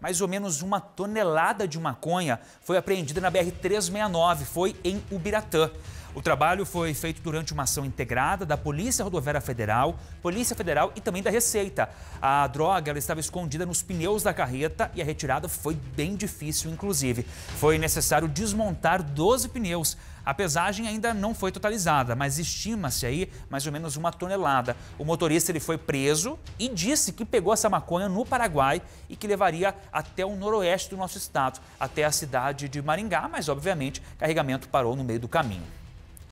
mais ou menos uma tonelada de maconha foi apreendida na BR-369, foi em Ubiratã. O trabalho foi feito durante uma ação integrada da Polícia Rodoviária Federal, Polícia Federal e também da Receita. A droga ela estava escondida nos pneus da carreta e a retirada foi bem difícil, inclusive. Foi necessário desmontar 12 pneus. A pesagem ainda não foi totalizada, mas estima-se aí mais ou menos uma tonelada. O motorista ele foi preso e disse que pegou essa maconha no Paraguai e que levaria até o noroeste do nosso estado, até a cidade de Maringá, mas obviamente carregamento parou no meio do caminho.